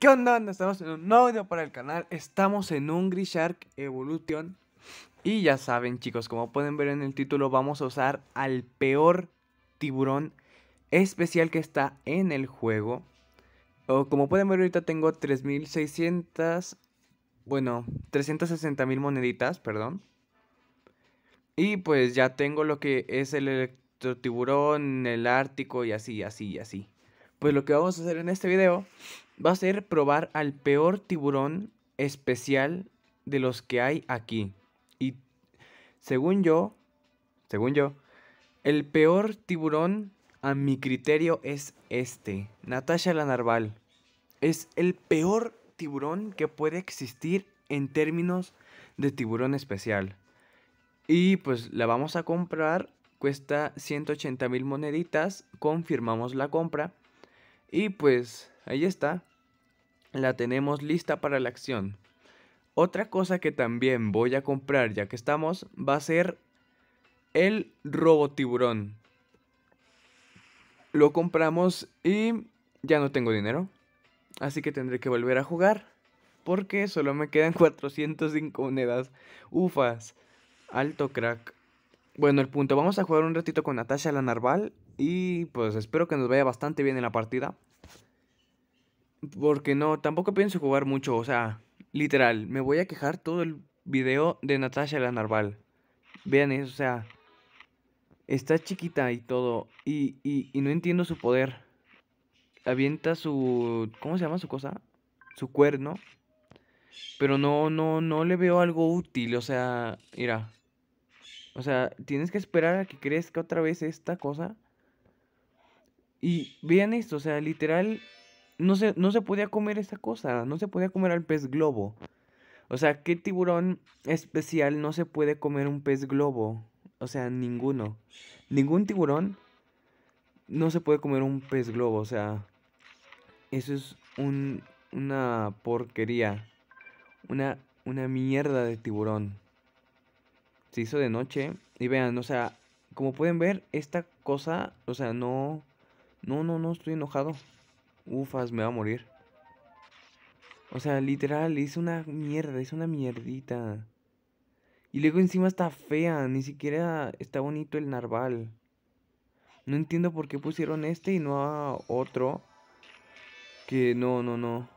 ¿Qué onda? Estamos en un nuevo video para el canal. Estamos en un Grishark Evolution. Y ya saben, chicos, como pueden ver en el título, vamos a usar al peor tiburón especial que está en el juego. O, como pueden ver, ahorita tengo 3600. Bueno, 360.000 moneditas, perdón. Y pues ya tengo lo que es el tiburón, el ártico y así, así, y así. Pues lo que vamos a hacer en este video va a ser probar al peor tiburón especial de los que hay aquí. Y según yo, según yo, el peor tiburón a mi criterio es este, Natasha la Narval. Es el peor tiburón que puede existir en términos de tiburón especial. Y pues la vamos a comprar, cuesta 180 mil moneditas, confirmamos la compra. Y pues ahí está, la tenemos lista para la acción. Otra cosa que también voy a comprar ya que estamos va a ser el robo tiburón Lo compramos y ya no tengo dinero. Así que tendré que volver a jugar porque solo me quedan 405 monedas. Ufas. Alto crack. Bueno, el punto. Vamos a jugar un ratito con Natasha la Narval y pues espero que nos vaya bastante bien en la partida. Porque no, tampoco pienso jugar mucho, o sea, literal, me voy a quejar todo el video de Natasha la Narval. Vean eso, o sea, está chiquita y todo, y, y, y no entiendo su poder. Avienta su, ¿cómo se llama su cosa? Su cuerno. Pero no, no, no le veo algo útil, o sea, mira. O sea, tienes que esperar a que crezca otra vez esta cosa. Y vean esto, o sea, literal, no se, podía comer esta cosa, no se podía comer al pez globo. O sea, ¿qué tiburón especial no se puede comer un pez globo? O sea, ninguno. Ningún tiburón no se puede comer un pez globo. O sea, eso es un, una porquería. Una, una mierda de tiburón. Se hizo de noche. Y vean, o sea, como pueden ver, esta cosa, o sea, no... No, no, no, estoy enojado. Ufas, me va a morir. O sea, literal, es una mierda, es una mierdita. Y luego encima está fea, ni siquiera está bonito el narval. No entiendo por qué pusieron este y no a otro. Que no, no, no.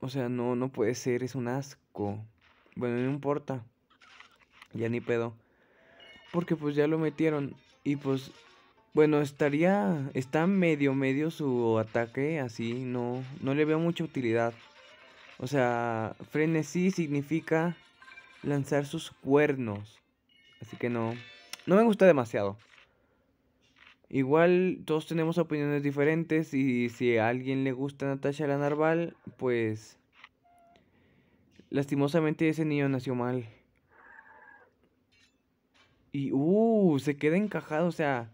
O sea, no, no puede ser, es un asco. Bueno, no importa. Ya ni pedo. Porque pues ya lo metieron. Y pues bueno, estaría. Está medio medio su ataque, así. No, no le veo mucha utilidad. O sea, frenesí significa lanzar sus cuernos. Así que no. No me gusta demasiado. Igual todos tenemos opiniones diferentes y si a alguien le gusta Natasha la Narval, pues lastimosamente ese niño nació mal. Y uh, se queda encajado, o sea,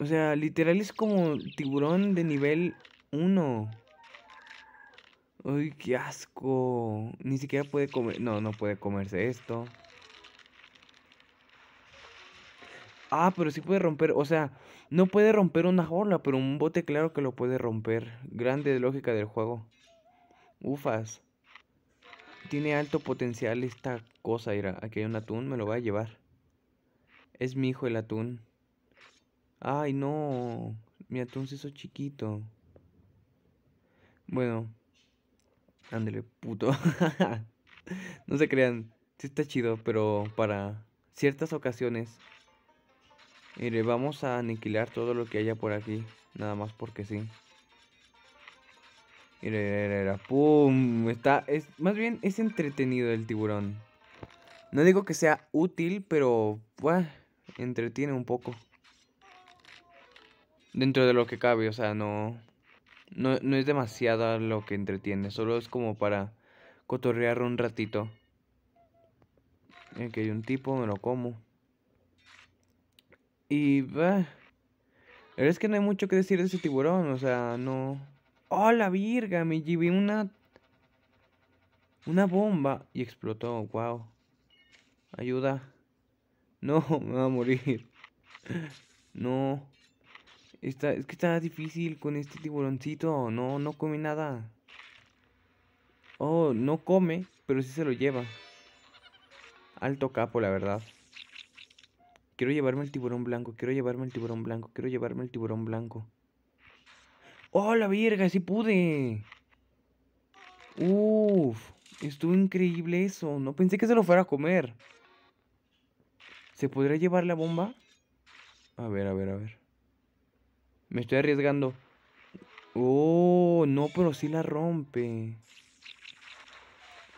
o sea, literal es como tiburón de nivel 1. Uy, qué asco. Ni siquiera puede comer. No, no puede comerse esto. Ah, pero sí puede romper. O sea, no puede romper una jorla, pero un bote claro que lo puede romper. Grande lógica del juego. Ufas. Tiene alto potencial esta cosa, mira. Aquí hay un atún, me lo voy a llevar. Es mi hijo el atún. Ay, no. Mi atún se hizo chiquito. Bueno. Ándele, puto. no se crean. Sí está chido, pero para ciertas ocasiones. Mire, vamos a aniquilar todo lo que haya por aquí. Nada más porque sí. Mire, pum. Está. Es, más bien es entretenido el tiburón. No digo que sea útil, pero. Bueno, entretiene un poco dentro de lo que cabe, o sea, no, no, es demasiado lo que entretiene, solo es como para cotorrear un ratito. que hay un tipo, me lo como. Y Pero es que no hay mucho que decir de ese tiburón, o sea, no. ¡Oh, la virga! Me llevé una. Una bomba y explotó, wow. Ayuda. No, me va a morir. No es que está difícil con este tiburoncito. No, no come nada. Oh, no come, pero sí se lo lleva. Alto capo, la verdad. Quiero llevarme el tiburón blanco, quiero llevarme el tiburón blanco, quiero llevarme el tiburón blanco. ¡Oh, la verga! ¡Sí pude! ¡Uf! Estuvo increíble eso. No pensé que se lo fuera a comer. ¿Se podría llevar la bomba? A ver, a ver, a ver. Me estoy arriesgando. Oh, no, pero sí la rompe.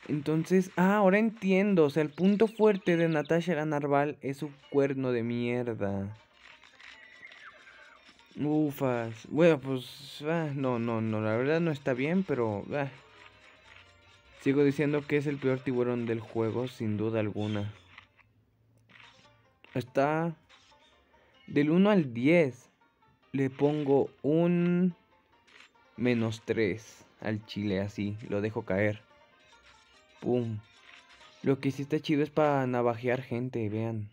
Entonces, ah, ahora entiendo. O sea, el punto fuerte de Natasha la Narval es su cuerno de mierda. Ufas. Bueno, pues. Ah, no, no, no. La verdad no está bien, pero. Ah. Sigo diciendo que es el peor tiburón del juego, sin duda alguna. Está. Del 1 al 10 le pongo un menos 3 al chile así, lo dejo caer. Pum. Lo que sí está chido es para navajear gente, vean.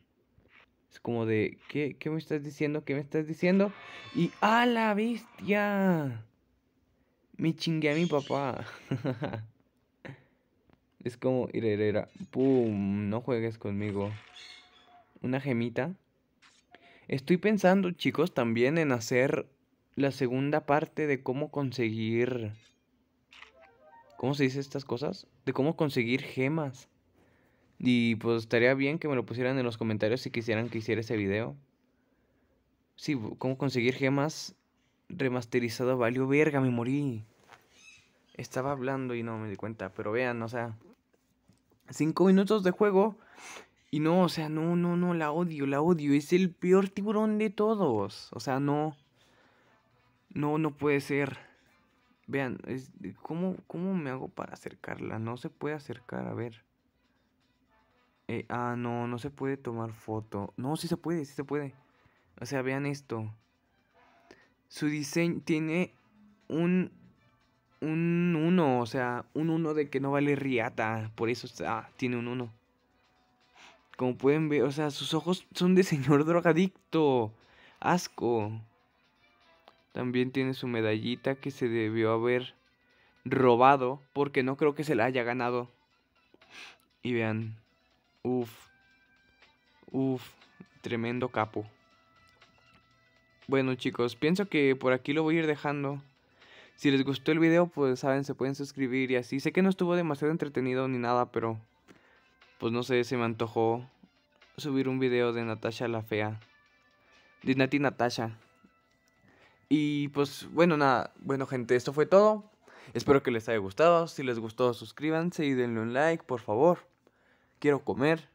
Es como de, ¿qué, me estás diciendo? ¿Qué me estás diciendo? Y ¡a la bestia! Me chingué a mi papá. es como, irerera. ¡Pum! No juegues conmigo. Una gemita. Estoy pensando, chicos, también en hacer la segunda parte de cómo conseguir... ¿Cómo se dice estas cosas? De cómo conseguir gemas. Y pues estaría bien que me lo pusieran en los comentarios si quisieran que hiciera ese video. Sí, cómo conseguir gemas remasterizado valió verga, me morí. Estaba hablando y no me di cuenta, pero vean, o sea, Cinco minutos de juego y no, o sea, no, no, no, la odio, la odio. Es el peor tiburón de todos. O sea, no. No, no puede ser. Vean, ¿cómo, me hago para acercarla? No se puede acercar, a ver. Eh, ah, no, no se puede tomar foto. No, sí se puede, sí se puede. O sea, vean esto. Su diseño tiene un un 1, o sea, un uno de que no vale riata, por eso ah, tiene un uno como pueden ver, o sea, sus ojos son de señor drogadicto. Asco. También tiene su medallita que se debió haber robado porque no creo que se la haya ganado. Y vean, ¡Uf! ¡Uf! tremendo capo. Bueno chicos, pienso que por aquí lo voy a ir dejando. Si les gustó el video, pues saben, se pueden suscribir y así. Sé que no estuvo demasiado entretenido ni nada, pero pues no sé, se me antojó subir un video de Natasha la Fea. De Nati Natasha. Y pues bueno, nada, bueno gente, esto fue todo. Espero que les haya gustado. Si les gustó, suscríbanse y denle un like, por favor. Quiero comer.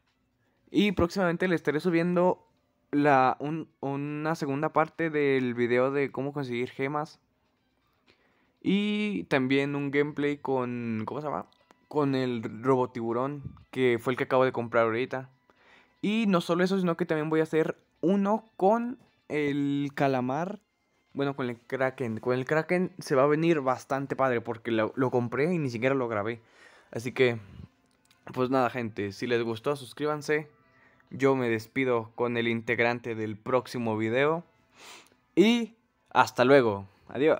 Y próximamente les estaré subiendo la, una segunda parte del video de cómo conseguir gemas. Y también un gameplay con... ¿Cómo se llama? con el tiburón. que fue el que acabo de comprar ahorita. Y no solo eso, sino que también voy a hacer uno con el calamar. Bueno, con el Kraken. Con el Kraken se va a venir bastante padre porque lo, lo compré y ni siquiera lo grabé. Así que, pues nada, gente. Si les gustó, suscríbanse. Yo me despido con el integrante del próximo video. Y hasta luego. Adiós.